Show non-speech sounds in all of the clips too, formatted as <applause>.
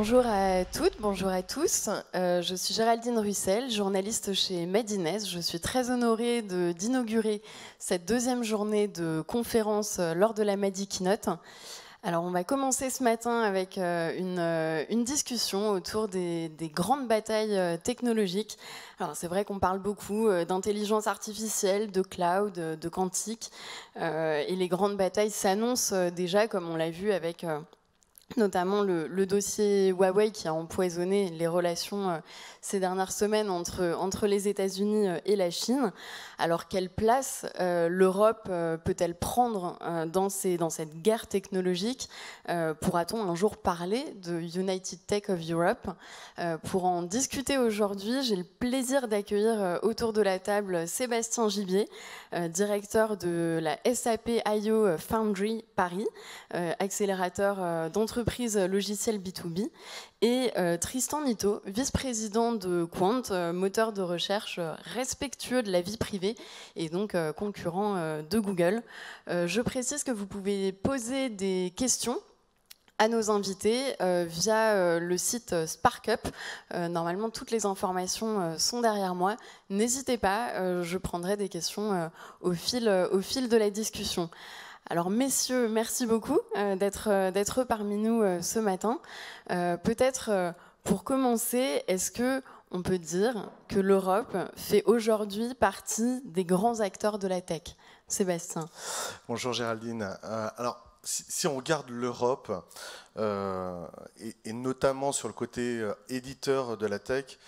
Bonjour à toutes, bonjour à tous. Euh, je suis Géraldine Russel, journaliste chez Medines. Je suis très honorée d'inaugurer cette deuxième journée de conférence euh, lors de la Madi Alors, on va commencer ce matin avec euh, une, discussion autour des, grandes batailles technologiques. Alors, c'est vrai qu'on parle beaucoup d'intelligence artificielle, de cloud, de quantique, et les grandes batailles s'annoncent déjà, comme on l'a vu avec notamment le, dossier Huawei qui a empoisonné les relations euh, ces dernières semaines entre, entre les États-Unis euh, et la Chine. Alors quelle place euh, l'Europe peut-elle prendre dans, ces, dans cette guerre technologique Pourra-t-on un jour parler de United Tech of Europe Pour en discuter aujourd'hui, j'ai le plaisir d'accueillir autour de la table Sébastien Gibier, directeur de la SAP IO Foundry Paris, accélérateur d'entreprises logiciel B2B, et euh, Tristan Nito, vice-président de Quant, euh, moteur de recherche euh, respectueux de la vie privée et donc concurrent de Google. je précise que vous pouvez poser des questions à nos invités via le site SparkUp. normalement, toutes les informations sont derrière moi. N'hésitez pas, je prendrai des questions au fil, au, fil, de la discussion. Alors messieurs, merci beaucoup euh, euh, d'être parmi nous euh, ce matin. Peut-être pour commencer, est-ce que on peut dire que l'Europe fait aujourd'hui partie des grands acteurs de la tech Sébastien. Bonjour Géraldine. alors si, on regarde l'Europe, et, notamment sur le côté éditeur de la tech,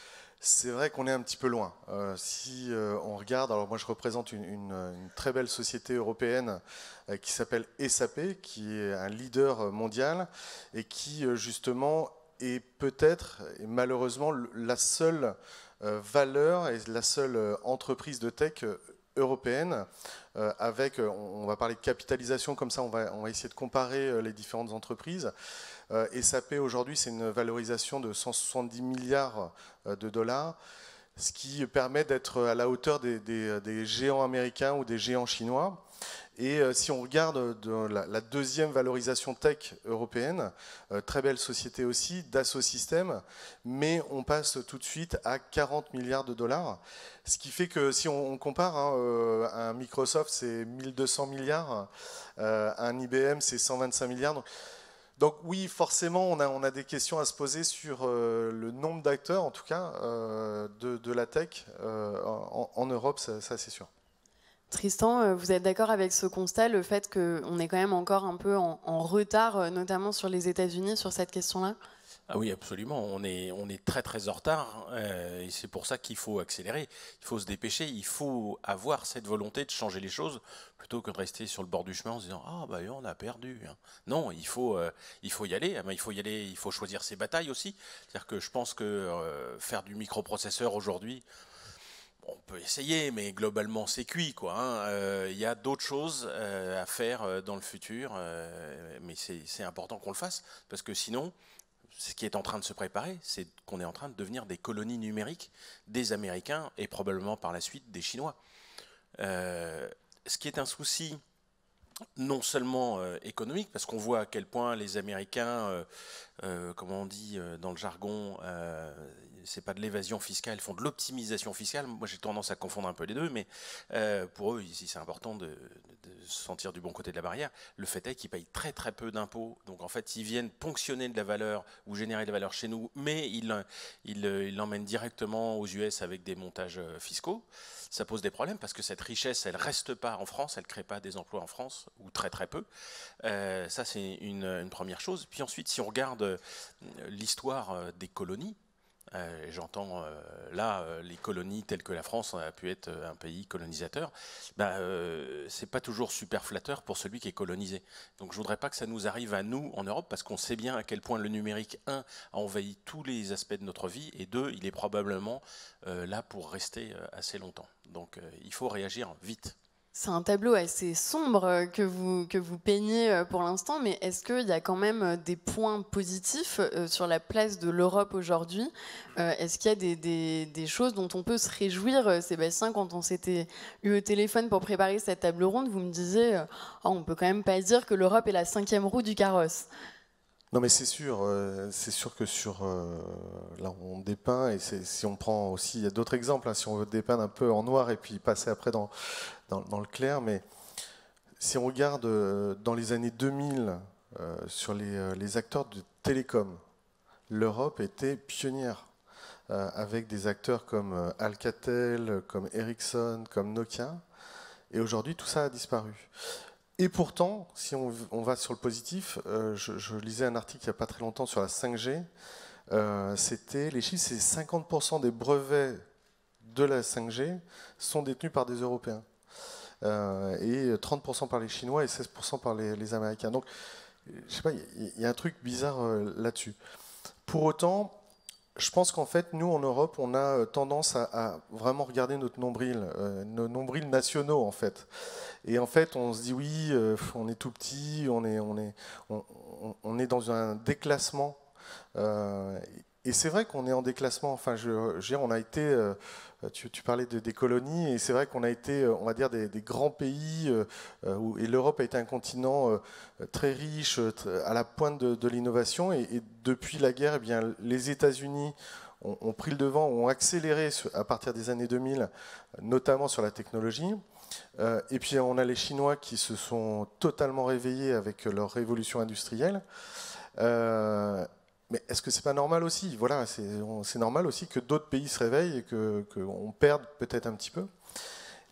c'est vrai qu'on est un petit peu loin. Euh, si euh, on regarde, alors moi je représente une, très belle société européenne euh, qui s'appelle e SAP, qui est un leader mondial et qui justement est peut-être et malheureusement la seule valeur et la seule entreprise de tech européenne avec, on va parler de capitalisation comme ça, on va, on va essayer de comparer les différentes entreprises. Euh, SAP aujourd'hui, c'est une valorisation de 170 milliards euh, de dollars, ce qui permet d'être à la hauteur des, géants américains ou des géants chinois. Et euh, si on regarde la, deuxième valorisation tech européenne, très belle société aussi, Dassault Systèmes, mais on passe tout de suite à 40 milliards de dollars. Ce qui fait que si on, compare, un hein, Microsoft c'est 1200 milliards, un IBM c'est 125 milliards. Donc oui, forcément, on a, des questions à se poser sur euh, le nombre d'acteurs, en tout cas, euh, de, la tech euh, en, Europe, ça, c'est sûr. Tristan, vous êtes d'accord avec ce constat, le fait qu'on est quand même encore un peu en retard, notamment sur les États-Unis, sur cette question-là ah oui, absolument. On est, on est très très en retard euh, et c'est pour ça qu'il faut accélérer, il faut se dépêcher, il faut avoir cette volonté de changer les choses plutôt que de rester sur le bord du chemin en se disant ah bah on a perdu. Hein. Non, il faut, euh, il faut y aller. Ah, il faut y aller. Il faut choisir ses batailles aussi. C'est-à-dire que je pense que euh, faire du microprocesseur aujourd'hui, on peut essayer, mais globalement c'est cuit quoi. Hein. Il y a d'autres choses à faire dans le futur, mais c'est important qu'on le fasse parce que sinon ce qui est en train de se préparer, c'est qu'on est en train de devenir des colonies numériques des Américains et probablement par la suite des Chinois. Euh, ce qui est un souci non seulement euh, économique, parce qu'on voit à quel point les Américains, euh, comment on dit dans le jargon, c'est pas de l'évasion fiscale, ils font de l'optimisation fiscale. Moi, j'ai tendance à confondre un peu les deux, mais euh, pour eux, ici, c'est important de, se sentir du bon côté de la barrière. Le fait est qu'ils payent très très peu d'impôts, donc en fait, ils viennent ponctionner de la valeur ou générer de la valeur chez nous, mais ils, ils, l'emmènent directement aux US avec des montages euh, fiscaux. Ça pose des problèmes parce que cette richesse, elle reste pas en France, elle crée pas des emplois en France ou très très peu. Euh, ça, c'est une première chose. Puis ensuite, si on regarde l'histoire des colonies euh, j'entends euh, là euh, les colonies telles que la France a pu être un pays colonisateur. Ce ben, c'est pas toujours super flatteur pour celui qui est colonisé. Donc je voudrais pas que ça nous arrive à nous en Europe parce qu'on sait bien à quel point le numérique un a envahi tous les aspects de notre vie et deux il est probablement là pour rester assez longtemps. Donc il faut réagir vite. C'est un tableau assez sombre euh, que vous, que vous peignez euh, pour l'instant, mais est-ce qu'il y a quand même euh, des points positifs sur la place de l'Europe aujourd'hui Est-ce qu'il y a des, choses dont on peut se réjouir Sébastien, quand on s'était eu au téléphone pour préparer cette table ronde, vous me disiez ah, on peut quand même pas dire que l'Europe est la cinquième roue du carrosse. Non, mais c'est sûr, euh, c'est sûr que sur euh, là on dépeint et si on prend aussi, il y a d'autres exemples. Hein, si on veut dépeindre un peu en noir et puis passer après dans, dans, le clair, mais si on regarde euh, dans les années 2000 sur les, les, acteurs de télécom, l'Europe était pionnière avec des acteurs comme Alcatel, comme Ericsson, comme Nokia, et aujourd'hui tout ça a disparu. Et pourtant, si on, va sur le positif, euh, je, lisais un article il n'y a pas très longtemps sur la 5G. Euh, c'était les chiffres, c'est 50% des brevets de la 5G sont détenus par des Européens. Euh, et 30% par les Chinois et 16% par les, Américains. Donc, je sais pas, il y, a un truc bizarre là-dessus. Pour autant, je pense qu'en fait, nous, en Europe, on a euh, tendance à, vraiment regarder notre nombril, euh, nos nombrils nationaux, en fait. Et en fait, on se dit, oui, euh, on est tout petit, on est, on est, on, est dans un déclassement. Et c'est vrai qu'on est en déclassement. Enfin, je, on a été. Euh, tu, parlais des colonies, et c'est vrai qu'on a été, euh, on va dire, des, grands pays. Euh, où, et l'Europe a été un continent très riche, à la pointe de, l'innovation. Et, depuis la guerre, eh bien, les États-Unis ont, pris le devant, ont accéléré à partir des années 2000, notamment sur la technologie. et puis on a les Chinois qui se sont totalement réveillés avec leur révolution industrielle. Mais est-ce que c'est pas normal aussi Voilà, c'est normal aussi que d'autres pays se réveillent et qu'on perde peut-être un petit peu.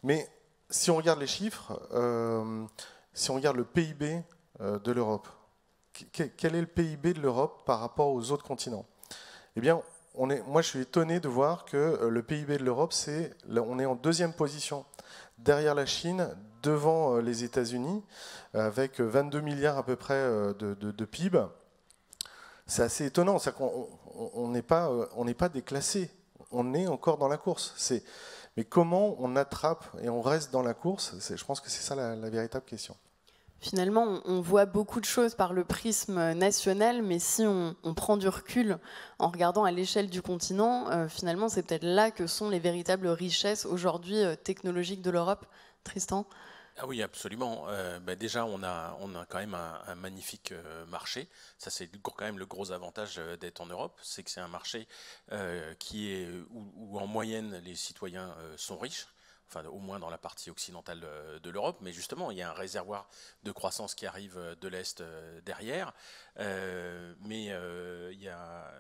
Mais si on regarde les chiffres, euh, si on regarde le PIB euh, de l'Europe, quel est le PIB de l'Europe par rapport aux autres continents Eh bien, moi je suis étonné de voir que euh, le PIB de l'Europe, c'est, on est en deuxième position, derrière la Chine, devant les États-Unis, avec 22 milliards à peu près de PIB c'est assez étonnant. C'est qu'on n'est pas, euh, on n'est pas déclassé. On est encore dans la course. C'est, mais comment on attrape et on reste dans la course c'est, Je pense que c'est ça la, véritable question. Finalement, on voit beaucoup de choses par le prisme national, mais si on, prend du recul en regardant à l'échelle du continent, euh, finalement, c'est peut-être là que sont les véritables richesses aujourd'hui euh, technologiques de l'Europe. Tristan ah oui, absolument. Euh, ben déjà, on a, on a quand même un, magnifique euh, marché. Ça, c'est quand même le gros avantage euh, d'être en Europe, c'est que c'est un marché qui est où, en moyenne les citoyens sont riches. Enfin, au moins dans la partie occidentale de l'Europe, mais justement, il y a un réservoir de croissance qui arrive de l'Est derrière, mais il y a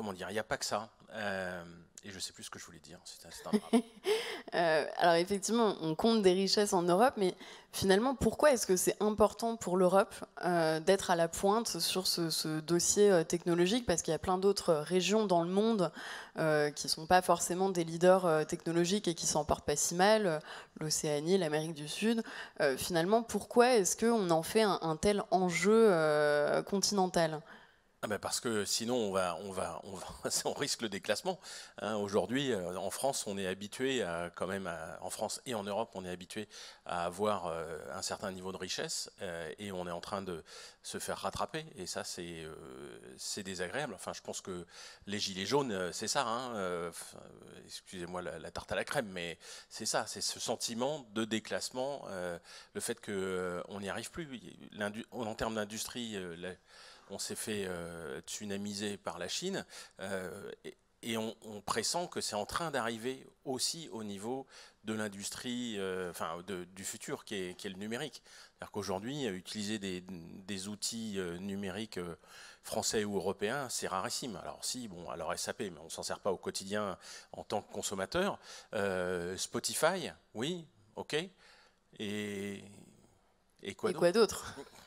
comment dire, il n'y a pas que ça. Euh, et je ne sais plus ce que je voulais dire. <laughs> Euh, alors effectivement, on compte des richesses en Europe, mais finalement, pourquoi est-ce que c'est important pour l'Europe euh, d'être à la pointe sur ce, dossier technologique Parce qu'il y a plein d'autres régions dans le monde qui ne sont pas forcément des leaders technologiques et qui s'en portent pas si mal, l'Océanie, l'Amérique du Sud. finalement, pourquoi est-ce qu'on en fait un tel enjeu continental ah ben parce que sinon on va on va on va <laughs> on risque le déclassement. Hein. Aujourd'hui euh, en France on est habitué quand même en France et en Europe on est habitué à avoir euh, un certain niveau de richesse euh, et on est en train de se faire rattraper et ça c'est c'est désagréable. Enfin je pense que les gilets jaunes c'est ça. Hein, excusez-moi la, tarte à la crème mais c'est ça c'est ce sentiment de déclassement, le fait que on n'y arrive plus. En termes d'industrie on s'est fait euh, tsunamiser par la Chine. Euh, et, on, pressent que c'est en train d'arriver aussi au niveau de l'industrie, euh, enfin du futur qui est, le numérique. cest à qu'aujourd'hui, utiliser des, outils numériques français ou européens, c'est rarissime. Alors si, bon, alors SAP, mais on s'en sert pas au quotidien en tant que consommateur. Spotify, oui, ok. Et, et quoi d'autre <laughs>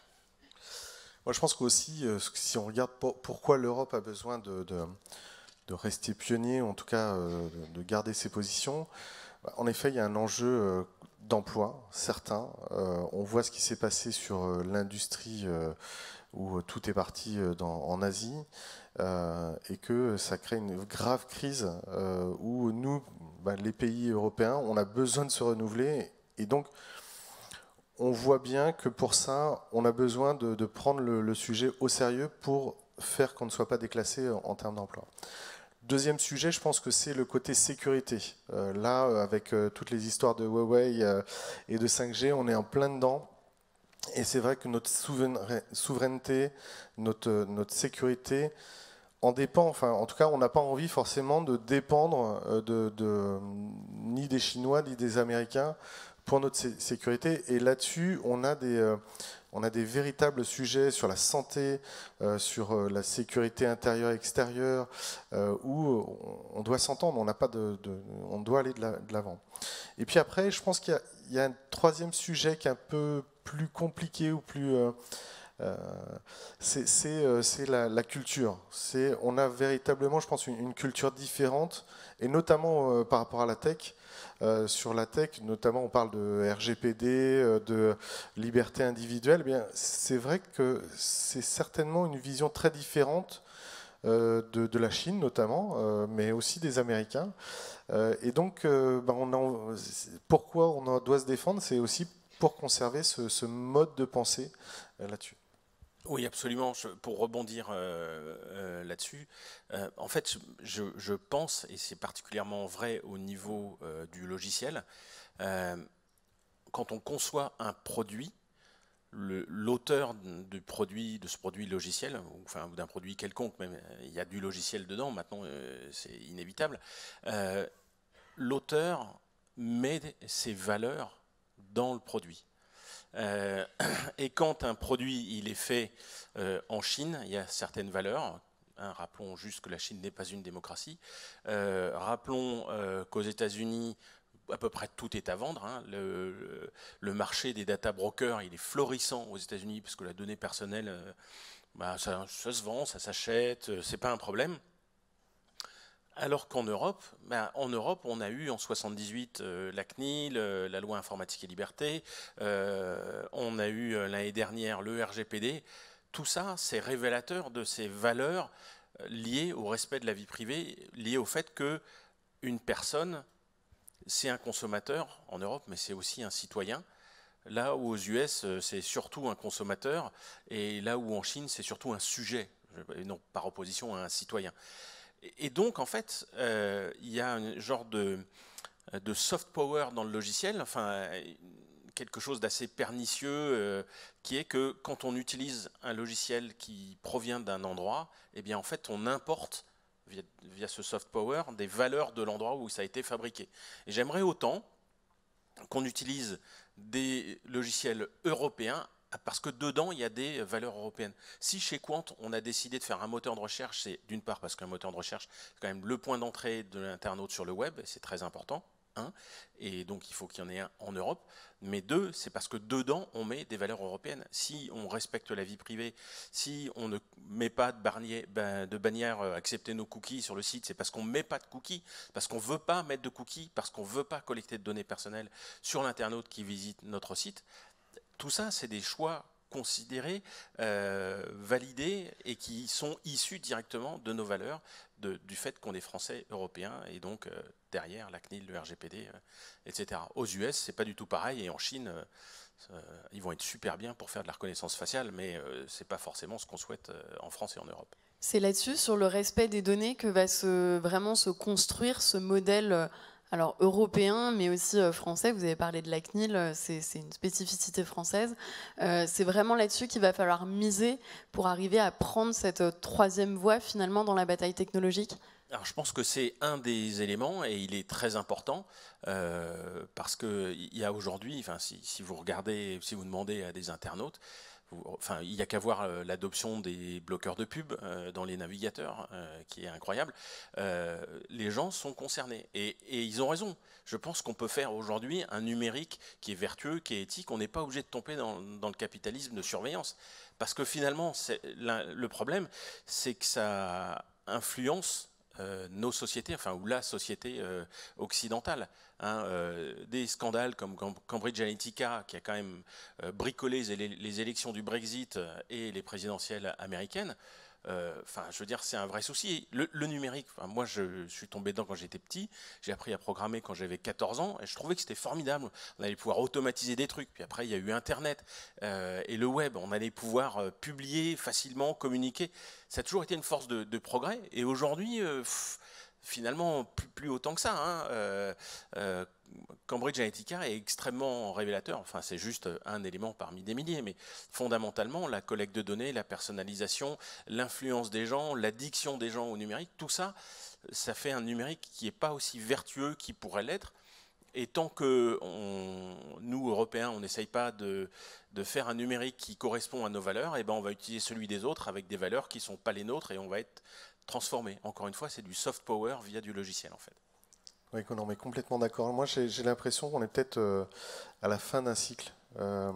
Moi, je pense qu'aussi, euh, si on regarde pourquoi l'Europe a besoin de, de, rester pionnier, en tout cas euh, de garder ses positions, bah, en effet, il y a un enjeu euh, d'emploi, certain. on voit ce qui s'est passé sur l'industrie où tout est parti en Asie. et que ça crée une grave crise où nous, bah, les pays européens, on a besoin de se renouveler. Et donc, on voit bien que pour ça, on a besoin de, prendre le, sujet au sérieux pour faire qu'on ne soit pas déclassé en, termes d'emploi. Deuxième sujet, je pense que c'est le côté sécurité. Euh, là, euh, avec euh, toutes les histoires de Huawei et de 5G, on est en plein dedans. Et c'est vrai que notre souveraineté, notre, notre sécurité en dépend. Enfin, en tout cas, on n'a pas envie forcément de dépendre de, de, ni des Chinois ni des Américains pour notre sécurité. Et là-dessus, on a des... Euh, on a des véritables sujets sur la santé, euh, sur euh, la sécurité intérieure et extérieure, où on doit s'entendre, on, n'a pas de, on doit aller de l'avant. et puis après, je pense qu'il y, y, a un troisième sujet qui est un peu plus compliqué ou plus... c'est la, la, culture. On a véritablement, je pense, une culture différente, et notamment par rapport à la tech euh, sur la tech, notamment on parle de RGPD, euh, de liberté individuelle, eh bien c'est vrai que c'est certainement une vision très différente euh, de, la Chine notamment, mais aussi des Américains. et donc, ben, on pourquoi on doit se défendre, c'est aussi pour conserver ce mode de pensée là-dessus. Oui, absolument. pour rebondir euh, euh, là-dessus, euh, en fait, je, pense, et c'est particulièrement vrai au niveau du logiciel, quand on conçoit un produit, l'auteur du produit, de ce produit logiciel, ou enfin, d'un produit quelconque, même, il y a du logiciel dedans, maintenant c'est inévitable, l'auteur met ses valeurs dans le produit. Euh, <clears throat> et quand un produit il est fait euh, en Chine, il y a certaines valeurs. Hein, rappelons juste que la Chine n'est pas une démocratie. Euh, rappelons qu'aux États-Unis, à peu près tout est à vendre. Hein, le, marché des data brokers, il est florissant aux États-Unis parce que la donnée personnelle, bah, ça, se vend, ça s'achète, c'est pas un problème. Alors qu'en Europe, ben, en Europe, on a eu en 78 euh, la CNIL, euh, la loi informatique et liberté, euh, on a eu l'année dernière le RGPD. Tout ça, c'est révélateur de ces valeurs liées au respect de la vie privée, liées au fait que une personne, c'est un consommateur en Europe, mais c'est aussi un citoyen. Là où aux US, c'est surtout un consommateur, et là où en Chine, c'est surtout un sujet, non par opposition à un citoyen. Et, donc, en fait, euh, il y a un genre de, soft power dans le logiciel, enfin, quelque chose d'assez pernicieux, euh, qui est que quand on utilise un logiciel qui provient d'un endroit, eh bien, en fait, on importe via, ce soft power des valeurs de l'endroit où ça a été fabriqué. Et j'aimerais autant qu'on utilise des logiciels européens parce que dedans, il y a des valeurs européennes. Si chez Quant, on a décidé de faire un moteur de recherche, c'est d'une part parce qu'un moteur de recherche, c'est quand même le point d'entrée de l'internaute sur le web, c'est très important. Un, hein, et donc il faut qu'il y en ait un en Europe, mais deux, c'est parce que dedans, on met des valeurs européennes. Si on respecte la vie privée, si on ne met pas de, ben, bannière euh, accepter nos cookies sur le site, c'est parce qu'on ne met pas de cookies, parce qu'on ne veut pas mettre de cookies, parce qu'on ne veut pas collecter de données personnelles sur l'internaute qui visite notre site, tout ça, c'est des choix considérés, euh, validés et qui sont issus directement de nos valeurs, du fait qu'on est français, européen et donc euh, derrière la CNIL, le RGPD, etc. Euh, Aux US, c'est pas du tout pareil et en Chine, ils vont être super bien pour faire de la reconnaissance faciale, mais c'est pas forcément ce qu'on souhaite en France et en Europe. C'est là-dessus, sur le respect des données, que va vraiment se construire ce modèle alors européen, mais aussi euh, français. Vous avez parlé de la CNIL, euh, c'est une spécificité française. Euh, c'est vraiment là-dessus qu'il va falloir miser pour arriver à prendre cette troisième voie finalement dans la bataille technologique. Alors, je pense que c'est un des éléments et il est très important parce qu'il y a aujourd'hui, enfin, si, vous regardez, si vous demandez à des internautes, Enfin, il n'y a qu'à voir euh, l'adoption des bloqueurs de pub euh, dans les navigateurs, euh, qui est incroyable. les gens sont concernés et, ils ont raison. Je pense qu'on peut faire aujourd'hui un numérique qui est vertueux, qui est éthique. On n'est pas obligé de tomber dans, le capitalisme de surveillance. Parce que finalement, le problème, c'est que ça influence euh, nos sociétés, enfin ou la société euh, occidentale. Hein, euh, des scandales comme Cambridge Analytica, qui a quand même bricolé les, élections du Brexit et les présidentielles américaines, euh, enfin, je veux dire, c'est un vrai souci. Le, numérique, moi, je, suis tombé dedans quand j'étais petit. J'ai appris à programmer quand j'avais 14 ans et je trouvais que c'était formidable. On allait pouvoir automatiser des trucs. Puis après, il y a eu Internet euh, et le web. On allait pouvoir euh, publier facilement, communiquer. Ça a toujours été une force de, de progrès. Et aujourd'hui, finalement plus, autant que ça. Hein. Euh, euh, Cambridge Analytica est extrêmement révélateur, enfin c'est juste un élément parmi des milliers, mais fondamentalement la collecte de données, la personnalisation, l'influence des gens, l'addiction des gens au numérique, tout ça, ça fait un numérique qui n'est pas aussi vertueux qu'il pourrait l'être. Et tant que on, nous, Européens, on n'essaye pas de, faire un numérique qui correspond à nos valeurs, et eh ben on va utiliser celui des autres avec des valeurs qui ne sont pas les nôtres et on va être transformer. Encore une fois, c'est du soft power via du logiciel en fait. Oui, on est complètement d'accord. Moi, j'ai l'impression qu'on est peut-être euh, à la fin d'un cycle euh,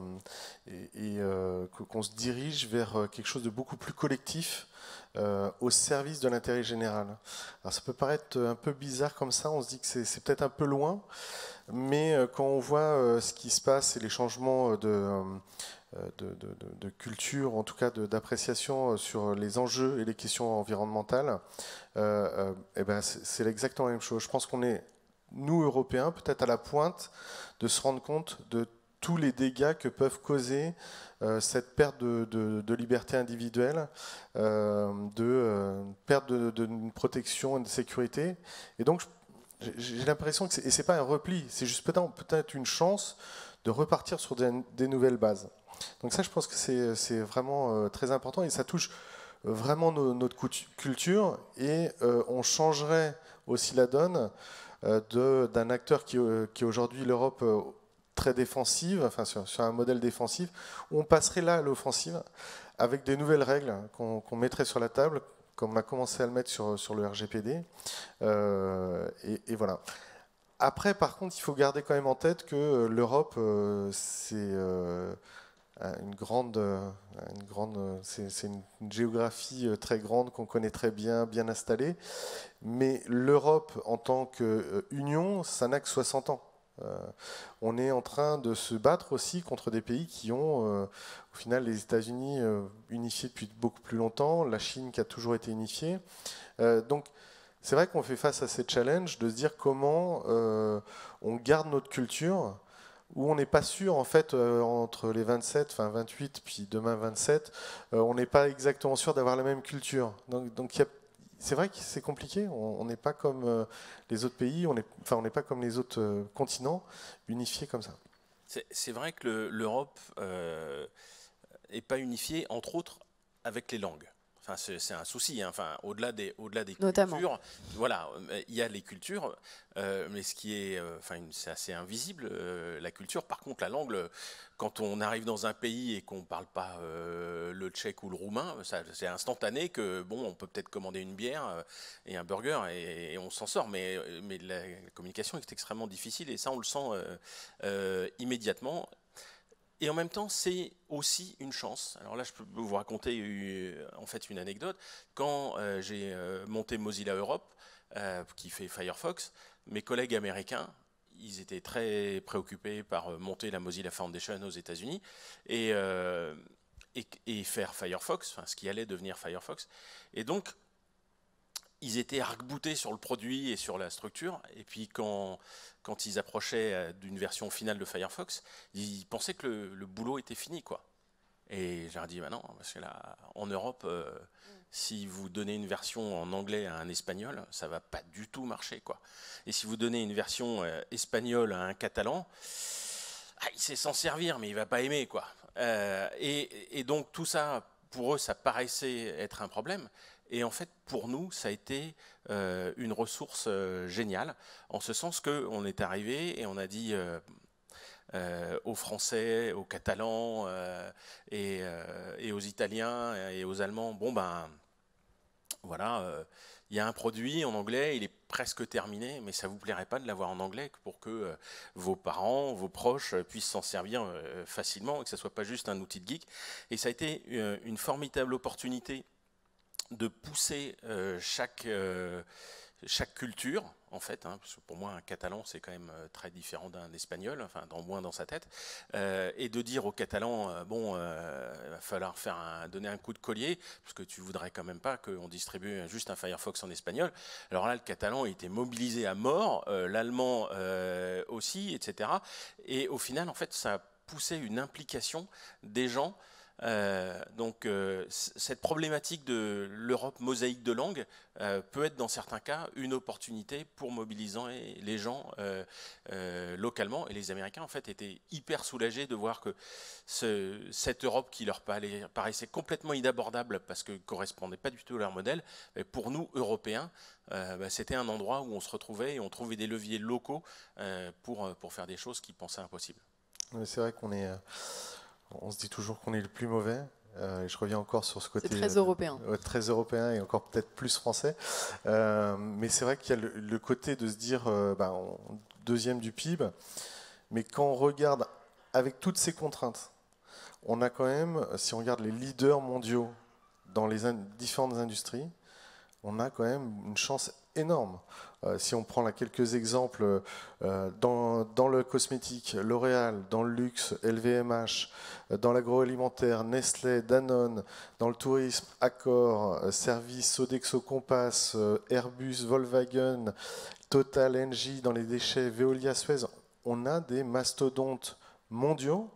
et, euh, qu'on se dirige vers quelque chose de beaucoup plus collectif au service de l'intérêt général. Alors, ça peut paraître un peu bizarre comme ça, on se dit que c'est peut-être un peu loin, mais quand on voit ce qui se passe et les changements de euh, de, culture, en tout cas d'appréciation euh, sur les enjeux et les questions environnementales, euh, euh eh ben c'est exactement la même chose. Je pense qu'on est, nous Européens, peut-être à la pointe de se rendre compte de tous les dégâts que peuvent causer cette perte de, liberté individuelle, de perte de protection et de sécurité. Et donc, j'ai l'impression que, et c'est pas un repli, c'est juste peut-être une chance de repartir sur des nouvelles bases. Donc ça, je pense que c'est vraiment euh, très important et ça touche vraiment notre culture et euh, on changerait aussi la donne euh, d'un acteur qui, qui est aujourd'hui l'Europe très défensive, enfin sur, un modèle défensif, on passerait là à l'offensive avec des nouvelles règles qu'on mettrait sur la table, comme on a commencé à le mettre sur, sur le RGPD. et, voilà. Après, par contre, il faut garder quand même en tête que l'Europe, c'est... Euh, une grande, euh, une grande c'est une géographie euh, très grande qu'on connaît très bien, bien installée. Mais l'Europe en tant qu'union, ça n'a que 60 ans. on est en train de se battre aussi contre des pays qui ont, au final, les États-Unis unifiés depuis beaucoup plus longtemps, la Chine qui a toujours été unifiée. donc, c'est vrai qu'on fait face à ces challenges de se dire comment on garde notre culture où on n'est pas sûr, en fait, euh, entre les 27, enfin 28, puis demain 27, euh, on n'est pas exactement sûr d'avoir la même culture. Donc, c'est vrai que c'est compliqué, on n'est pas comme euh, les autres pays, on n'est pas comme les autres continents unifiés comme ça. C'est vrai que l'Europe n'est pas unifiée, entre autres, avec les langues c'est un souci. Hein. Enfin, au-delà des, au-delà des cultures, voilà, il y a les cultures, euh, mais ce qui est, euh, enfin, c'est assez invisible euh, la culture. Par contre, la langue, quand on arrive dans un pays et qu'on parle pas le tchèque ou le roumain, ça c'est instantané que bon, on peut peut-être commander une bière et un burger et, on s'en sort. Mais, mais la communication est extrêmement difficile et ça, on le sent immédiatement. Et en même temps, c'est aussi une chance. Alors là, je peux vous raconter euh, en fait une anecdote. Quand euh, j'ai euh, monté Mozilla Europe, qui fait Firefox, mes collègues américains, ils étaient très préoccupés par monter la Mozilla Foundation aux États-Unis et, et, faire Firefox, enfin, ce qui allait devenir Firefox. Et donc, ils étaient arc-boutés sur le produit et sur la structure. Et puis quand, quand ils approchaient euh, d'une version finale de Firefox, ils pensaient que le, boulot était fini. quoi. Et j'ai dit, bah non, parce que là, en Europe, euh, si vous donnez une version en anglais à un espagnol, ça va pas du tout marcher. quoi. Et si vous donnez une version euh, espagnole à un catalan, ah, il sait s'en servir, mais il va pas aimer. quoi. et, et donc tout ça, pour eux, ça paraissait être un problème. Et en fait, pour nous, ça a été euh, une ressource euh, géniale, en ce sens qu'on est arrivé et on a dit euh, aux Français, aux Catalans et, aux Italiens et aux Allemands, bon ben voilà, il y a un produit en anglais, il est presque terminé, mais ça vous plairait pas de l'avoir en anglais pour que vos parents, vos proches puissent s'en servir facilement et que ne soit pas juste un outil de geek. Et ça a été une formidable opportunité de pousser euh, euh, chaque, culture, en fait, hein, parce que pour moi un catalan c'est quand même euh, très différent d'un espagnol, enfin dans moins dans sa tête, et de dire aux catalans, bon, il va falloir faire donner un coup de collier, parce que tu voudrais quand même pas qu'on distribue juste un Firefox en espagnol. Alors là le catalan était mobilisé à mort, l'allemand aussi, etc. Et au final en fait ça a poussé une implication des gens euh, donc euh, cette problématique de l'Europe mosaïque de langues euh, peut être dans certains cas une opportunité pour mobiliser les gens localement. Et les Américains en fait étaient hyper soulagés de voir que ce, cette Europe qui leur paraissait complètement inabordable parce que correspondait pas du tout à leur modèle, pour nous Européens, bah, c'était un endroit où on se retrouvait et on trouvait des leviers locaux pour, pour faire des choses qui pensaient impossibles. C'est vrai qu'on est on se dit toujours qu'on est le plus mauvais. Euh, je reviens encore sur ce côté très euh, européen, très européen et encore peut-être plus français. Euh, mais c'est vrai qu'il y a le, côté de se dire bah, deuxième du PIB, mais quand on regarde avec toutes ces contraintes, on a quand même, si on regarde les leaders mondiaux dans les différentes industries, on a quand même une chance énorme. Euh, si on prend quelques exemples, euh, dans, le cosmétique, L'Oréal, dans le luxe, LVMH, euh, dans l'agroalimentaire, Nestlé, Danone, dans le tourisme, Accor, Service, Sodexo Compass, Airbus, Volkswagen, Total, Engie, dans les déchets, Veolia, Suez, on a des mastodontes mondiaux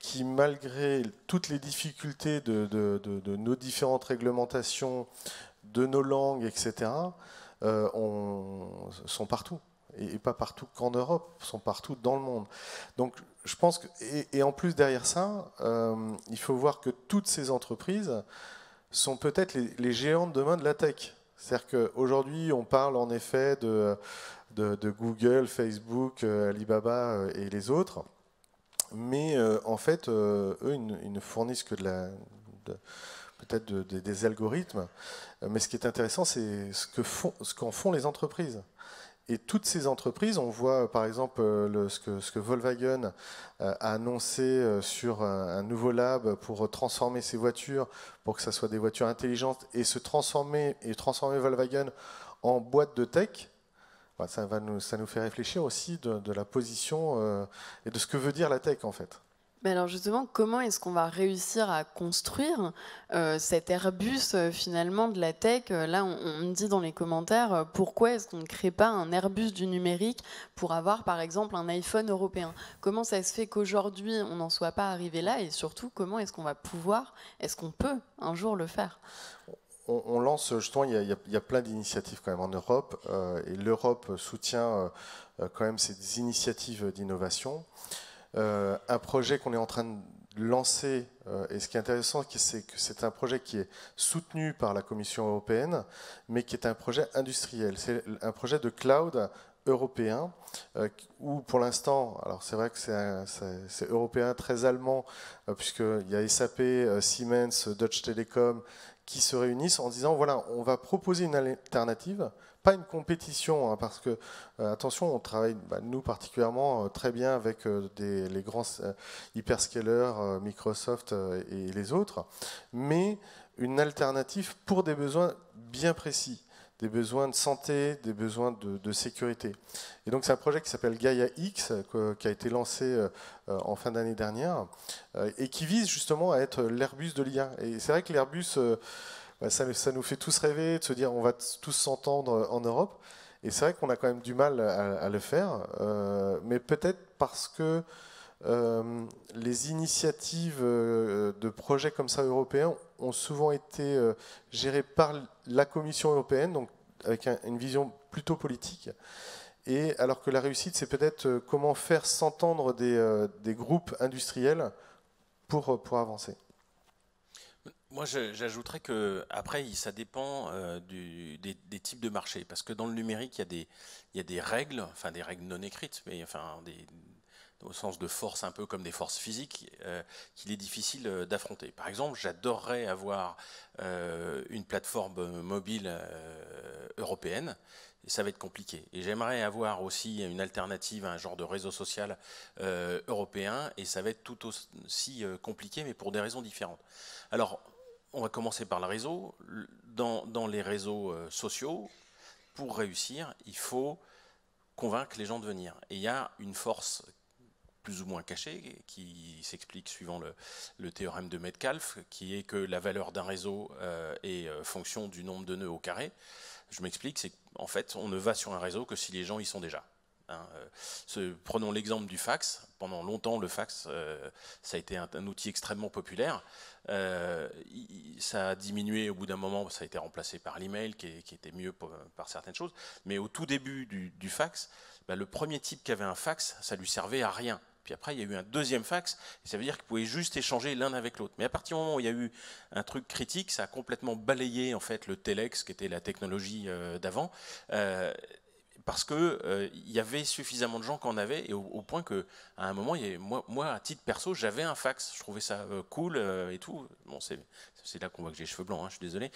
qui, malgré toutes les difficultés de nos différentes réglementations, de nos langues, etc., euh, on, sont partout. Et, pas partout qu'en Europe, sont partout dans le monde. Donc je pense que, et, en plus derrière ça, euh, il faut voir que toutes ces entreprises sont peut-être les, géantes géants de demain de la tech. C'est-à-dire qu'aujourd'hui, on parle en effet de, de, Google, Facebook, euh, Alibaba et les autres, mais en fait, eux, ils ne fournissent que de la. De, peut-être des algorithmes. Euh, mais ce qui est intéressant, c'est ce qu'en font, les entreprises. Et toutes ces entreprises, on voit euh, par exemple euh, ce, que, ce, Volkswagen a annoncé sur un, nouveau lab pour transformer ses voitures, pour que ce soit des voitures intelligentes et se transformer et transformer Volkswagen en boîte de tech. Bah, ça, va nous, ça nous fait réfléchir aussi de la position et de ce que veut dire la tech en fait. Mais alors justement, comment est-ce qu'on va réussir à construire euh, cet Airbus euh, finalement de la tech euh, Là, on, me dit dans les commentaires pourquoi est-ce qu'on ne crée pas un Airbus du numérique pour avoir par exemple un iPhone européen Comment ça se fait qu'aujourd'hui on n'en soit pas arrivé là Et surtout, comment est-ce qu'on va pouvoir, est-ce qu'on peut un jour le faire on, lance, justement, il y a, il y a plein d'initiatives quand même en Europe, et l'Europe soutient quand même ces initiatives d'innovation. Euh, un projet qu'on est en train de lancer, euh, et ce qui est intéressant, c'est que c'est un projet qui est soutenu par la Commission européenne, mais qui est un projet industriel. C'est un projet de cloud européen, euh, où pour l'instant, alors c'est vrai que c'est européen, très allemand, puisqu'il y a SAP, Siemens, Deutsche Telekom qui se réunissent en disant, voilà, on va proposer une alternative pas une compétition, hein, parce que, euh, attention, on travaille, bah, nous particulièrement, euh, très bien avec euh, les grands hyperscalers, Microsoft et les autres, mais une alternative pour des besoins bien précis des besoins de santé, des besoins de, sécurité. Et donc c'est un projet qui s'appelle Gaia X, qui a été lancé en fin d'année dernière, et qui vise justement à être l'Airbus de l'IA. Et c'est vrai que l'Airbus ça, nous fait tous rêver de se dire on va tous s'entendre euh, en Europe. Et c'est vrai qu'on a quand même du mal à, le faire, euh, mais peut-être parce que euh, les initiatives de projets comme ça européens ont souvent été gérées par la Commission européenne, donc avec une vision plutôt politique. Et alors que la réussite, c'est peut-être comment faire s'entendre des, des groupes industriels pour, pour avancer. Moi, j'ajouterais que après, ça dépend euh, des, types de marchés, parce que dans le numérique, il y, a des, il des règles, enfin des règles non écrites, mais enfin des, au sens de force un peu comme des forces physiques euh, qu'il est difficile euh, d'affronter. Par exemple, j'adorerais avoir une plateforme mobile européenne. Et ça va être compliqué. Et j'aimerais avoir aussi une alternative à un genre de réseau social européen, et ça va être tout aussi compliqué, mais pour des raisons différentes. Alors, on va commencer par le réseau. Dans, les réseaux euh, sociaux, pour réussir, il faut convaincre les gens de venir. Et il y a une force plus ou moins cachée qui s'explique suivant le, théorème de Metcalfe, qui est que la valeur d'un réseau euh, est euh, fonction du nombre de nœuds au carré. Je m'explique, c'est qu'en fait, on ne va sur un réseau que si les gens y sont déjà. Hein, euh, prenons l'exemple du fax. Pendant longtemps, le fax, euh, ça a été un, outil extrêmement populaire. Euh, ça a diminué au bout d'un moment, ça a été remplacé par l'email, qui, qui, était mieux par certaines choses. Mais au tout début du, fax, bah, le premier type qui avait un fax, ça lui servait à rien. Puis après, il y a eu un deuxième fax, et ça veut dire qu'il pouvait juste échanger l'un avec l'autre. Mais à partir du moment où il y a eu un truc critique, ça a complètement balayé en fait le telex, qui était la technologie d'avant. Euh, parce que euh, il y avait suffisamment de gens qu'on avait et au, point que à un moment, moi, à titre perso, j'avais un fax. Je trouvais ça euh, cool euh, et tout. Bon, c'est là qu'on voit que j'ai les cheveux blancs. Hein, je suis désolé,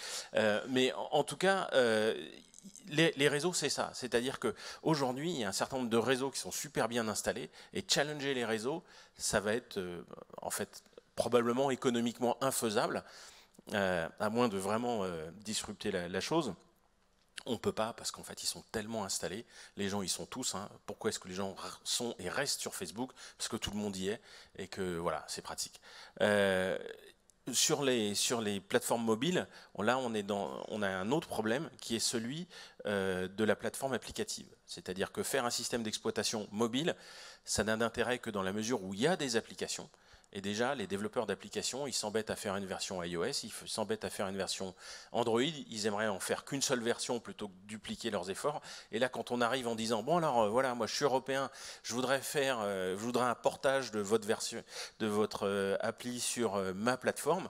mais en, tout cas. Les, réseaux, c'est ça. C'est-à-dire qu'aujourd'hui, il y a un certain nombre de réseaux qui sont super bien installés et challenger les réseaux, ça va être en fait probablement économiquement infaisable, à moins de vraiment disrupter la chose. On ne peut pas parce qu'en fait, ils sont tellement installés. Les gens, ils sont tous. Hein. Pourquoi est-ce que les gens sont et restent sur Facebook Parce que tout le monde y est et que voilà, c'est pratique. Euh, sur les, sur les plateformes mobiles, là, on, est dans, on a un autre problème qui est celui euh, de la plateforme applicative. C'est-à-dire que faire un système d'exploitation mobile, ça n'a d'intérêt que dans la mesure où il y a des applications. Et déjà, les développeurs d'applications, ils s'embêtent à faire une version iOS, ils s'embêtent à faire une version Android, ils aimeraient en faire qu'une seule version plutôt que dupliquer leurs efforts. Et là, quand on arrive en disant, bon alors, euh, voilà, moi je suis européen, je voudrais faire, euh, je voudrais un portage de votre version, de votre euh, appli sur ma plateforme,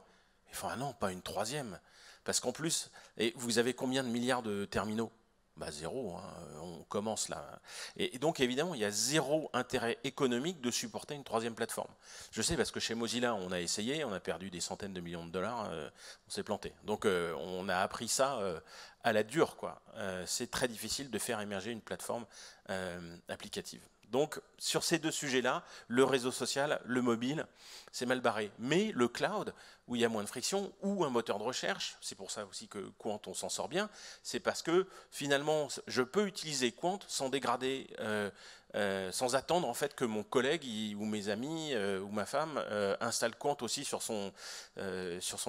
ils non, pas une troisième. Parce qu'en plus, et vous avez combien de milliards de terminaux bah, zéro, hein. on commence là. Hein. Et, donc évidemment, il y a zéro intérêt économique de supporter une troisième plateforme. Je sais parce que chez Mozilla, on a essayé, on a perdu des centaines de millions de dollars, euh, on s'est planté. Donc euh, on a appris ça euh, à la dure, quoi. c'est très difficile de faire émerger une plateforme applicative. Donc sur ces deux sujets-là, le réseau social, le mobile, c'est mal barré. Mais le cloud, où il y a moins de friction, ou un moteur de recherche, c'est pour ça aussi que Quant, on s'en sort bien, c'est parce que finalement, je peux utiliser Quant sans dégrader, euh, euh, sans attendre en fait que mon collègue ou mes amis euh, ou ma femme installe Quant aussi sur son,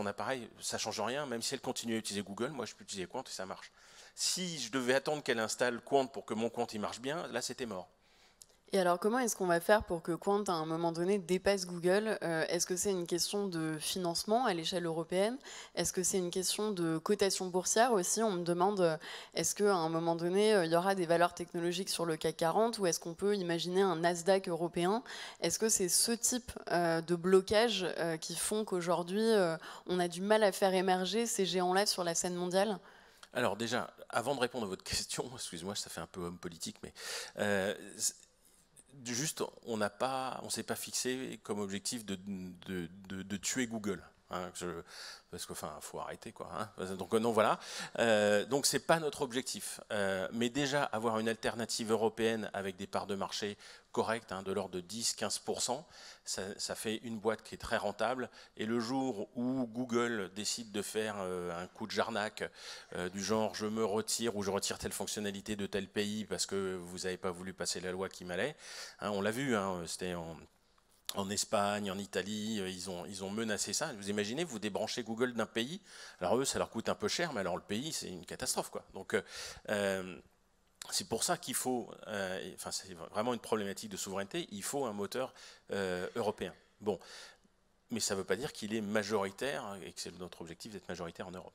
appareil. Ça ne change rien, même si elle continue à utiliser Google, moi je peux utiliser Quant et ça marche. Si je devais attendre qu'elle installe Quant pour que mon compte il marche bien, là c'était mort. Et alors, comment est-ce qu'on va faire pour que Quant, à un moment donné, dépasse Google euh, Est-ce que c'est une question de financement à l'échelle européenne Est-ce que c'est une question de cotation boursière aussi On me demande, euh, est-ce qu'à un moment donné, euh, il y aura des valeurs technologiques sur le CAC 40 ou est-ce qu'on peut imaginer un Nasdaq européen Est-ce que c'est ce type de blocage qui font qu'aujourd'hui, on a du mal à faire émerger ces géants-là sur la scène mondiale alors déjà, avant de répondre à votre <laughs> question, excuse-moi, ça fait un peu homme politique, mais juste, on n'a pas, on s'est pas fixé comme objectif de, de, de, de tuer Google. Hein, parce que enfin, faut arrêter quoi. Hein. Donc euh, non, voilà. Euh, donc c'est pas notre objectif, euh, mais déjà avoir une alternative européenne avec des parts de marché correctes, hein, de l'ordre de 10-15%, ça, fait une boîte qui est très rentable. Et le jour où Google décide de faire un coup de jarnac du genre je me retire ou je retire telle fonctionnalité de tel pays parce que vous n'avez pas voulu passer la loi qui m'allait, on l'a vu, c'était en en Espagne, en Italie, euh, ils ont, ils ont menacé ça. Vous imaginez, vous débranchez Google d'un pays, alors eux, ça leur coûte un peu cher, mais alors le pays, c'est une catastrophe. Quoi. Donc, euh, euh, c'est pour ça qu'il faut, enfin, c'est vraiment une problématique de souveraineté, il faut un moteur européen. Bon, mais ça ne veut pas dire qu'il est majoritaire, et que c'est notre objectif d'être majoritaire en Europe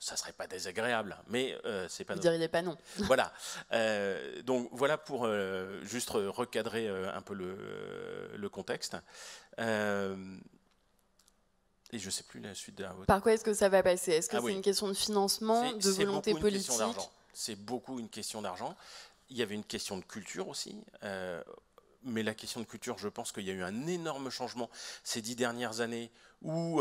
ça serait pas désagréable, mais euh, c'est pas. Vous ne diriez pas non. <laughs> voilà. Euh, donc voilà pour euh, juste recadrer un peu le, contexte. et je sais plus la suite de la Par quoi est-ce que ça va passer Est-ce que ah c'est une question de financement, de volonté politique C'est beaucoup une question d'argent. Il y avait une question de culture aussi mais la question de culture, je pense qu'il y a eu un énorme changement ces dix dernières années où,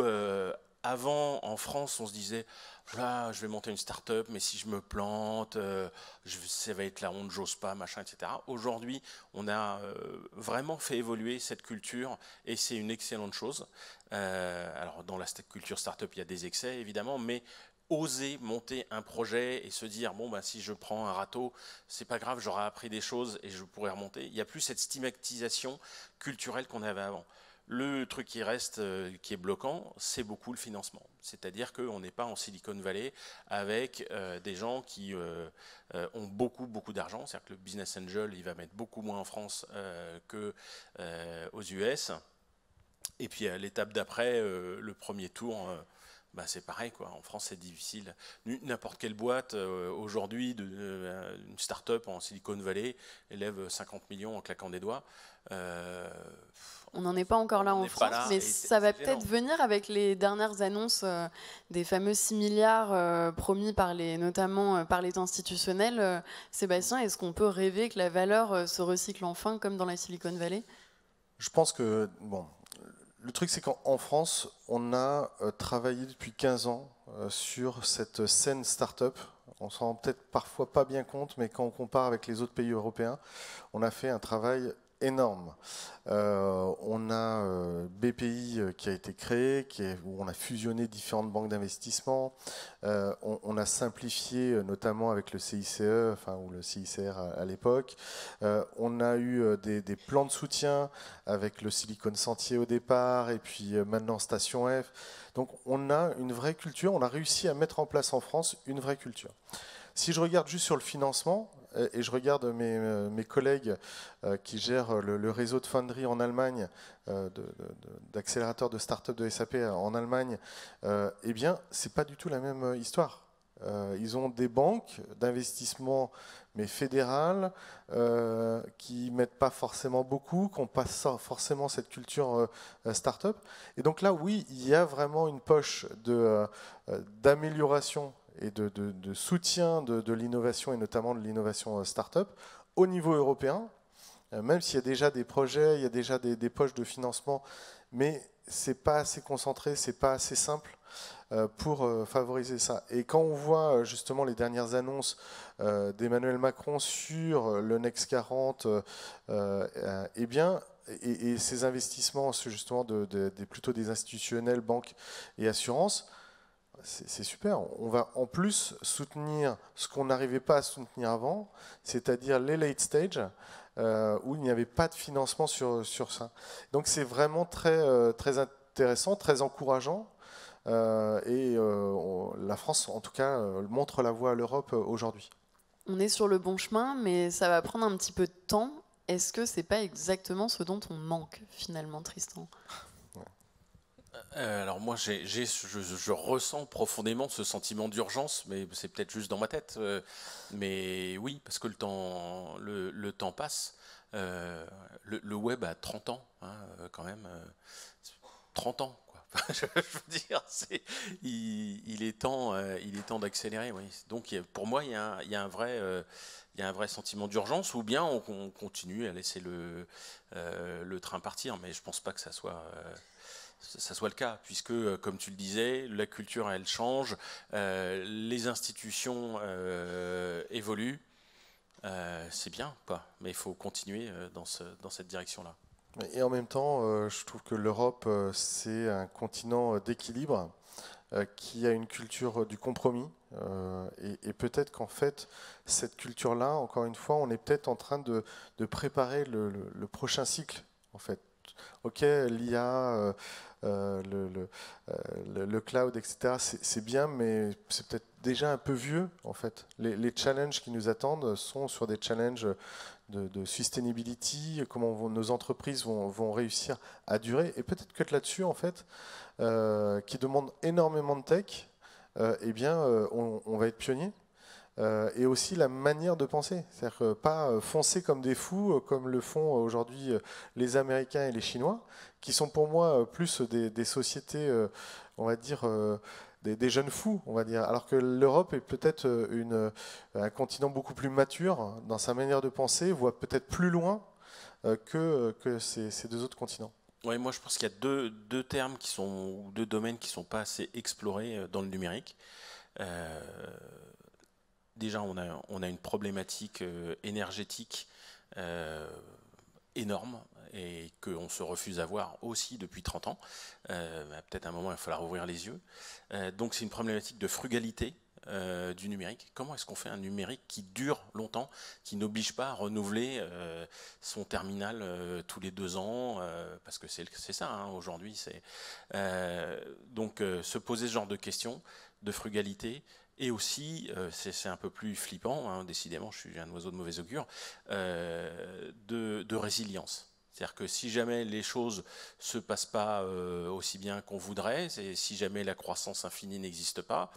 avant, en France, on se disait, je vais monter une start-up, mais si je me plante, euh, je, ça va être la honte, j'ose pas, machin, etc. Aujourd'hui, on a euh, vraiment fait évoluer cette culture et c'est une excellente chose. Euh, alors, dans la culture start-up, il y a des excès, évidemment, mais oser monter un projet et se dire bon bah, si je prends un râteau c'est pas grave j'aurai appris des choses et je pourrai remonter il n'y a plus cette stigmatisation culturelle qu'on avait avant le truc qui reste, euh, qui est bloquant, c'est beaucoup le financement. C'est-à-dire qu'on n'est pas en Silicon Valley avec euh, des gens qui euh, ont beaucoup, beaucoup d'argent. C'est-à-dire que le business angel, il va mettre beaucoup moins en France qu'aux US. Et puis à l'étape d'après, le premier tour bah, c'est pareil quoi. En France, c'est difficile. N'importe quelle boîte euh, aujourd'hui, euh, une start-up en Silicon Valley élève 50 millions en claquant des doigts. Euh, on n'en est pas encore là en France, mais ça va peut-être venir avec les dernières annonces des fameux 6 milliards promis par les, notamment par les institutionnels. Sébastien, est-ce qu'on peut rêver que la valeur se recycle enfin comme dans la Silicon Valley Je pense que bon, le truc, c'est qu'en France, on a euh, travaillé depuis 15 ans euh, sur cette scène start-up. On s'en rend peut-être parfois pas bien compte, mais quand on compare avec les autres pays européens, on a fait un travail énorme. Euh, on a euh, BPI euh, qui a été créé, qui où on a fusionné différentes banques d'investissement. on, a simplifié, notamment avec le CICE, ou le CICR à, l'époque. on a eu des, des, plans de soutien avec le Silicon Sentier au départ, et puis maintenant Station F. Donc on a une vraie culture, on a réussi à mettre en place en France une vraie culture. Si je regarde juste sur le financement, euh, et je regarde mes, euh, collègues euh, qui gèrent le, réseau de foundry en Allemagne, d'accélérateur de, de start-up de SAP en Allemagne, eh bien, c'est pas du tout la même histoire. ils ont des banques d'investissement, mais fédérales, qui qui mettent pas forcément beaucoup, qui n'ont pas forcément cette culture start-up. Et donc là, oui, il y a vraiment une poche d'amélioration et de, soutien de, l'innovation et notamment de l'innovation euh, start-up au niveau européen, euh, même s'il y a déjà des projets, il y a déjà des, poches de financement, mais ce n'est pas assez concentré, ce n'est pas assez simple euh, pour favoriser ça. Et quand on voit justement les dernières annonces d'Emmanuel Macron sur le Next 40, eh bien, et, ses ces investissements, justement, plutôt des institutionnels, banques et assurances, c'est super. On va en plus soutenir ce qu'on n'arrivait pas à soutenir avant, c'est-à-dire les late stage, euh, où il n'y avait pas de financement sur, ça. Donc c'est vraiment très, euh, très intéressant, très encourageant. Euh, et la France, en tout cas, montre la voie à l'Europe aujourd'hui. On est sur le bon chemin, mais ça va prendre un petit peu de temps. Est-ce que c'est pas exactement ce dont on manque finalement, Tristan euh, alors moi, je, ressens profondément ce sentiment d'urgence, mais c'est peut-être juste dans ma tête. Euh, mais oui, parce que le temps, le, temps passe. Euh, le, web a 30 ans, hein, quand même. 30 ans, quoi. <laughs> je, veux dire, il, est temps, il temps d'accélérer. Oui. Donc pour moi, il y a, un, vrai il un vrai sentiment d'urgence ou bien on, continue à laisser le, train partir. Mais je pense pas que ça soit ça soit le cas, puisque, euh, comme tu le disais, la culture, elle change, euh, les institutions euh, évoluent. c'est bien, quoi, mais il faut continuer dans, ce, dans cette direction-là. Et en même temps, je trouve que l'Europe, c'est un continent d'équilibre qui a une culture du compromis. et, peut-être qu'en fait, cette culture-là, encore une fois, on est peut-être en train de, de préparer le, le prochain cycle, en fait ok, l'IA, euh, euh, le, le, cloud, etc. C'est bien, mais c'est peut-être déjà un peu vieux, en fait. Les, challenges qui nous attendent sont sur des challenges de, sustainability, comment nos entreprises vont, réussir à durer. Et peut-être que là-dessus, en fait, euh, qui demande énormément de tech, eh bien, on, on va être pionnier. Euh, et aussi la manière de penser. C'est-à-dire euh, pas euh, foncer comme des fous, comme le font aujourd'hui les Américains et les Chinois, qui sont pour moi plus des, sociétés, on va dire, des, jeunes fous, on va dire. Alors que l'Europe est peut-être un continent beaucoup plus mature dans sa manière de penser, voit peut-être plus loin que, ces, deux autres continents. Oui, moi je pense qu'il y a deux, termes qui sont, ou deux domaines qui ne sont pas assez explorés dans le numérique. Euh, déjà, on a, une problématique euh, énergétique euh, énorme et qu'on se refuse à voir aussi depuis 30 ans. Euh, bah, peut-être à un moment, il va falloir ouvrir les yeux. donc c'est une problématique de frugalité du numérique. Comment est-ce qu'on fait un numérique qui dure longtemps, qui n'oblige pas à renouveler son terminal tous les deux ans Parce que c'est ça, hein, aujourd'hui. c'est donc se poser ce genre de questions de frugalité, et aussi, euh, c'est un peu plus flippant, hein, décidément, je suis un oiseau de mauvais augure, euh, de, résilience. C'est-à-dire que si jamais les choses ne se passent pas euh, aussi bien qu'on voudrait, si jamais la croissance infinie n'existe pas,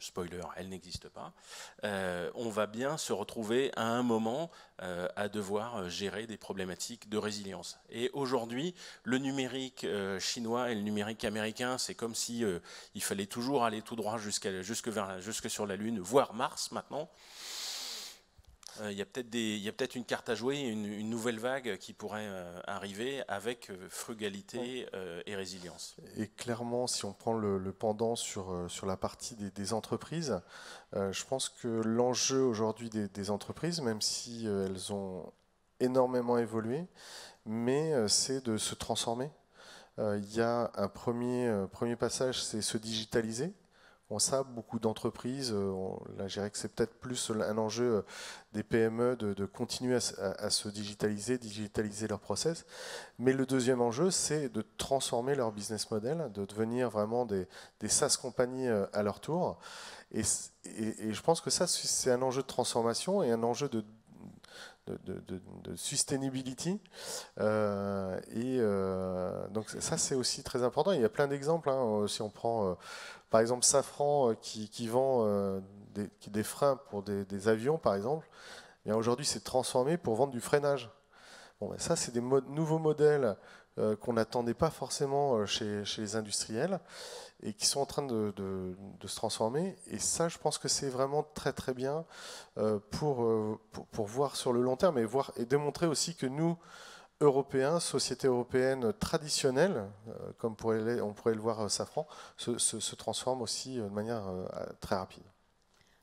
spoiler, elle n'existe pas, euh, on va bien se retrouver à un moment euh, à devoir euh, gérer des problématiques de résilience. Et aujourd'hui, le numérique chinois et le numérique américain, c'est comme si il fallait toujours aller tout droit jusqu'à, jusque, jusque sur la Lune, voire Mars maintenant. Euh, il y a peut-être une carte à jouer, une, nouvelle vague qui pourrait euh, arriver avec euh, frugalité et résilience. Et clairement, si on prend le, pendant sur, sur la partie des, entreprises, je pense que l'enjeu aujourd'hui des, entreprises, même si elles ont énormément évolué, mais c'est de se transformer. Il y a un premier, premier passage, c'est se digitaliser. On ça, beaucoup d'entreprises. Euh, là, je dirais que c'est peut-être plus un enjeu euh, des PME de, continuer à, se digitaliser, digitaliser leurs process. Mais le deuxième enjeu, c'est de transformer leur business model, de devenir vraiment des, des SaaS compagnies euh, à leur tour. et, et je pense que ça, c'est un enjeu de transformation et un enjeu de de, sustainability. Euh, et euh, donc ça, c'est aussi très important. Il y a plein d'exemples. Hein, euh, si on prend, par exemple, Safran qui, qui vend des, des, freins pour des, avions, par exemple, eh aujourd'hui, c'est transformé pour vendre du freinage. Bon, ben, ça, c'est des nouveaux modèles euh, qu'on n'attendait pas forcément euh, chez, les industriels et qui sont en train de, se transformer. Et ça, je pense que c'est vraiment très très bien euh, pour, pour, voir sur le long terme et, voir, et démontrer aussi que nous, Européens, sociétés européennes traditionnelles, comme on pourrait le voir Safran, se, se, se transforment aussi de manière très rapide.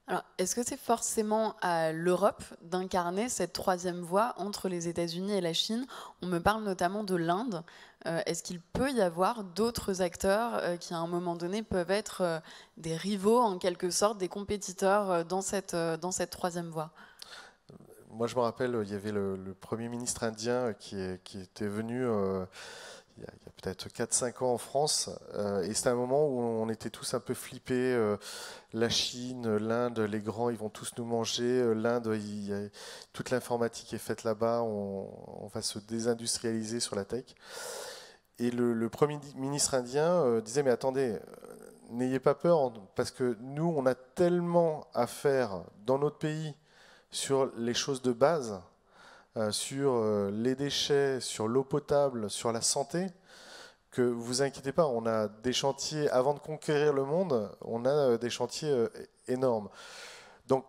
Alors, est-ce que c'est forcément à l'Europe d'incarner cette troisième voie entre les États-Unis et la Chine On me parle notamment de l'Inde. Euh, est-ce qu'il peut y avoir d'autres acteurs euh, qui, à un moment donné, peuvent être euh, des rivaux, en quelque sorte, des compétiteurs dans, cette, dans cette troisième voie Moi, je me rappelle, il y avait le, Premier ministre indien qui était venu il y a, peut-être 4-5 ans en France. Euh, et c'était un moment où on était tous un peu flippés. Euh, la Chine, l'Inde, les grands, ils vont tous nous manger. Euh, L'Inde, toute l'informatique est faite là-bas. On, va se désindustrialiser sur la tech. Et le, premier ministre indien disait, mais attendez, n'ayez pas peur, parce que nous, on a tellement à faire dans notre pays sur les choses de base euh, sur euh, les déchets, sur l'eau potable, sur la santé, que vous inquiétez pas, on a des chantiers, avant de conquérir le monde, on a euh, des chantiers énormes. Donc,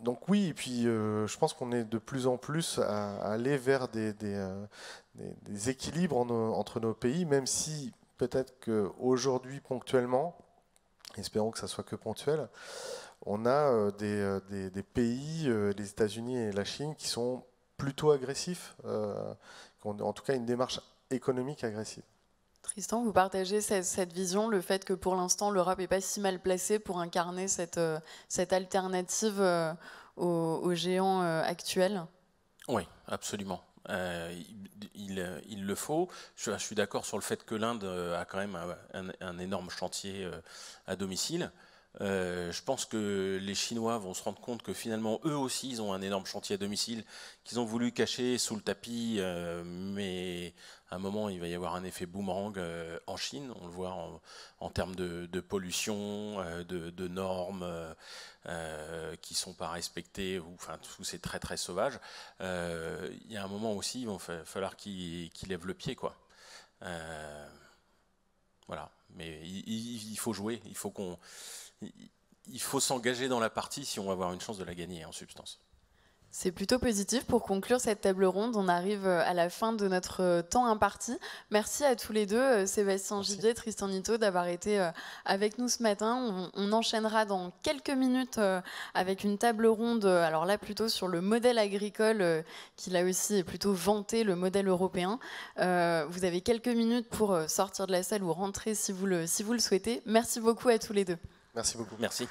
donc oui, et puis je pense qu'on est de plus en plus à, aller vers des, équilibres entre nos pays, même si peut-être qu'aujourd'hui, ponctuellement, espérons que ça soit que ponctuel, on a euh, euh, des, pays, euh, les États-Unis et la Chine, qui sont plutôt agressifs, qui en tout cas une démarche économique agressive. Tristan, vous partagez cette, vision, le fait que pour l'instant l'Europe n'est pas si mal placée pour incarner cette, alternative aux, géants actuels Oui, absolument. il, le faut. Je, suis d'accord sur le fait que l'Inde a quand même un énorme chantier à domicile. Euh, je pense que les Chinois vont se rendre compte que finalement, eux aussi, ils ont un énorme chantier à domicile qu'ils ont voulu cacher sous le tapis, euh, mais à un moment, il va y avoir un effet boomerang euh, en Chine. On le voit en, termes de, pollution, de, normes qui ne sont pas respectées, ou, enfin, tout c'est très très sauvage. il y a un moment aussi, il va falloir qu'ils lèvent le pied, quoi. voilà, mais il, il faut jouer, il faut qu'on il faut s'engager dans la partie si on va avoir une chance de la gagner en substance. C'est plutôt positif. Pour conclure cette table ronde, on arrive euh, à la fin de notre euh, temps imparti. Merci à tous les deux, euh, Sébastien Gibier, Tristan Ito d'avoir été avec nous ce matin. On, enchaînera dans quelques minutes avec une table ronde, alors là plutôt sur le modèle agricole, qui là aussi est plutôt vanté, le modèle européen. Vous avez quelques minutes pour sortir de la salle ou rentrer si vous le souhaitez. Merci beaucoup à tous les deux. Merci beaucoup. Merci.